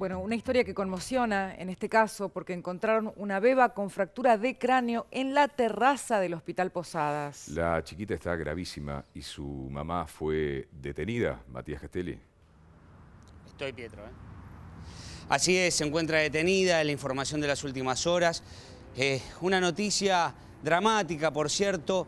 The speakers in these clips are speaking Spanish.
Bueno, una historia que conmociona en este caso porque encontraron una beba con fractura de cráneo en la terraza del Hospital Posadas. La chiquita está gravísima y su mamá fue detenida, Matías Castelli. Estoy Pietro, ¿eh? Así es, se encuentra detenida, la información de las últimas horas. Eh, una noticia dramática, por cierto,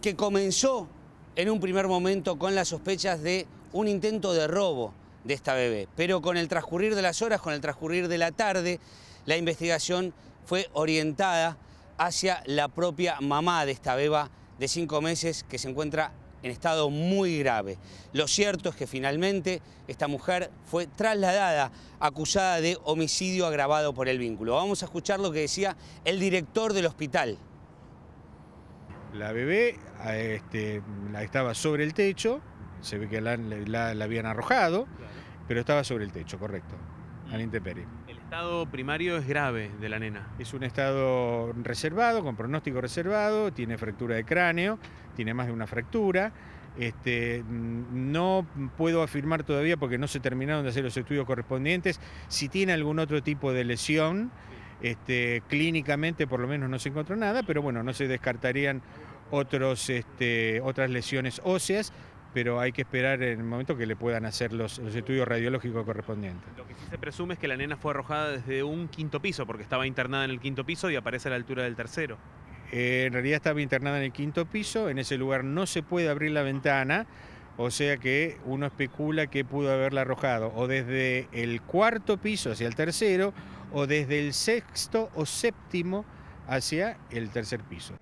que comenzó en un primer momento con las sospechas de un intento de robo de esta bebé. Pero con el transcurrir de las horas, con el transcurrir de la tarde, la investigación fue orientada hacia la propia mamá de esta beba de cinco meses que se encuentra en estado muy grave. Lo cierto es que finalmente esta mujer fue trasladada acusada de homicidio agravado por el vínculo. Vamos a escuchar lo que decía el director del hospital. La bebé eh, este, la estaba sobre el techo, se ve que la, habían arrojado, pero estaba sobre el techo, correcto, mm. al intemperie. El estado primario es grave de la nena. Es un estado reservado, con pronóstico reservado, tiene fractura de cráneo, tiene más de una fractura. Este, no puedo afirmar todavía porque no se terminaron de hacer los estudios correspondientes si tiene algún otro tipo de lesión. Este, clínicamente por lo menos no se encontró nada, pero bueno, no se descartarían otros, este, otras lesiones óseas pero hay que esperar en el momento que le puedan hacer los, estudios radiológicos correspondientes. Lo que sí se presume es que la nena fue arrojada desde un quinto piso, porque estaba internada en el quinto piso y aparece a la altura del tercero. Eh, en realidad estaba internada en el quinto piso, en ese lugar no se puede abrir la ventana, o sea que uno especula que pudo haberla arrojado o desde el cuarto piso hacia el tercero, o desde el sexto o séptimo hacia el tercer piso.